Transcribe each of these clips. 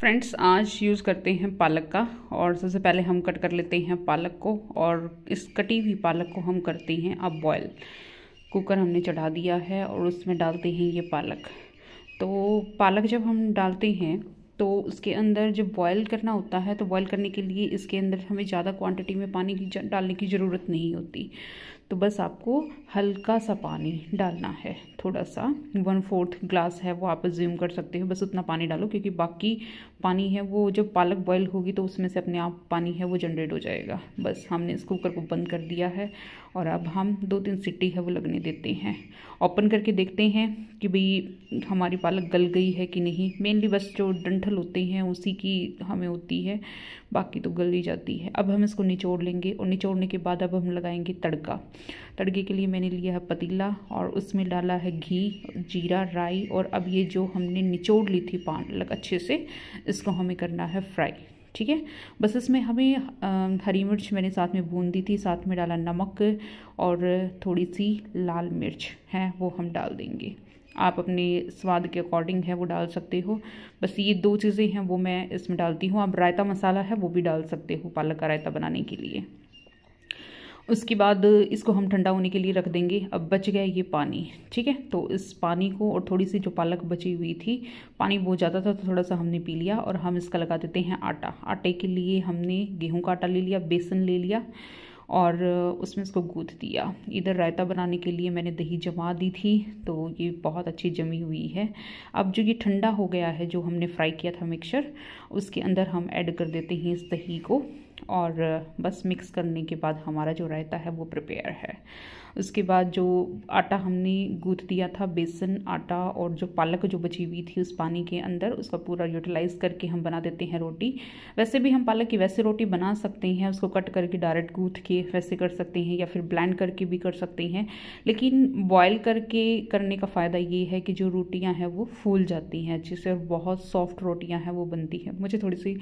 friends आज use करते हैं पालक का और सबसे पहले हम कट कर लेते हैं पालक को और इस कटी हुई पालक को हम करते हैं अब बॉयल कुकर हमने चढ़ा दिया है और उसमें डालते हैं ये पालक तो पालक जब हम डालते हैं तो उसके अंदर जब बॉयल करना होता है तो बॉयल करने के लिए इसके अंदर हमें ज़्यादा क्वांटिटी में पानी की डालने की ज़रूरत नहीं होती तो बस आपको हल्का सा पानी डालना है थोड़ा सा वन फोर्थ ग्लास है वो आप ज्यूम कर सकते हो बस उतना पानी डालो क्योंकि बाकी पानी है वो जब पालक बॉयल होगी तो उसमें से अपने आप पानी है वो जनरेट हो जाएगा बस हमने इस कुकर को बंद कर दिया है और अब हम दो तीन सीटी है वो लगने देते हैं ओपन करके देखते हैं कि भाई हमारी पालक गल गई है कि नहीं मेनली बस जो डंठ डंठल होते हैं उसी की हमें होती है बाकी तो ही जाती है अब हम इसको निचोड़ लेंगे और निचोड़ने के बाद अब हम लगाएंगे तड़का तड़के के लिए मैंने लिया है पतीला और उसमें डाला है घी जीरा राई और अब ये जो हमने निचोड़ ली थी पान लग अच्छे से इसको हमें करना है फ्राई ठीक है बस इसमें हमें हरी मिर्च मैंने साथ में भून दी थी साथ में डाला नमक और थोड़ी सी लाल मिर्च है वो हम डाल देंगे आप अपने स्वाद के अकॉर्डिंग है वो डाल सकते हो बस ये दो चीज़ें हैं वो मैं इसमें डालती हूँ आप रायता मसाला है वो भी डाल सकते हो पालक का रायता बनाने के लिए उसके बाद इसको हम ठंडा होने के लिए रख देंगे अब बच गया ये पानी ठीक है तो इस पानी को और थोड़ी सी जो पालक बची हुई थी पानी बहुत ज़्यादा था तो थोड़ा सा हमने पी लिया और हम इसका लगा देते हैं आटा आटे के लिए हमने गेहूं का आटा ले लिया बेसन ले लिया और उसमें इसको गूँथ दिया इधर रायता बनाने के लिए मैंने दही जमा दी थी तो ये बहुत अच्छी जमी हुई है अब जो ये ठंडा हो गया है जो हमने फ्राई किया था मिक्सचर उसके अंदर हम ऐड कर देते हैं इस दही को और बस मिक्स करने के बाद हमारा जो रायता है वो प्रिपेयर है उसके बाद जो आटा हमने गूँथ दिया था बेसन आटा और जो पालक जो बची हुई थी उस पानी के अंदर उसका पूरा यूटिलाइज करके हम बना देते हैं रोटी वैसे भी हम पालक की वैसे रोटी बना सकते हैं उसको कट करके डायरेक्ट गूथ के वैसे कर सकते हैं या फिर ब्लैंड करके भी कर सकते हैं लेकिन बॉयल करके करने का फ़ायदा ये है कि जो रोटियाँ हैं वो फूल जाती हैं अच्छे से और बहुत सॉफ्ट रोटियाँ हैं वो बनती हैं मुझे थोड़ी सी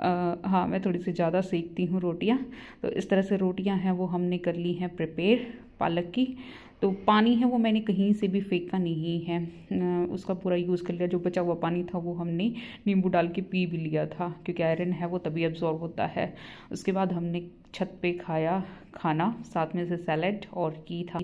आ, हाँ मैं थोड़ी सी ज़्यादा सेकती हूँ रोटियाँ तो इस तरह से रोटियाँ हैं वो हमने कर ली हैं प्रिपेयर पालक की तो पानी है वो मैंने कहीं से भी फेंका नहीं है उसका पूरा यूज़ कर लिया जो बचा हुआ पानी था वो हमने नींबू डाल के पी भी लिया था क्योंकि आयरन है वो तभी अब्ज़ॉर्व होता है उसके बाद हमने छत पे खाया खाना साथ में से सैलड और की था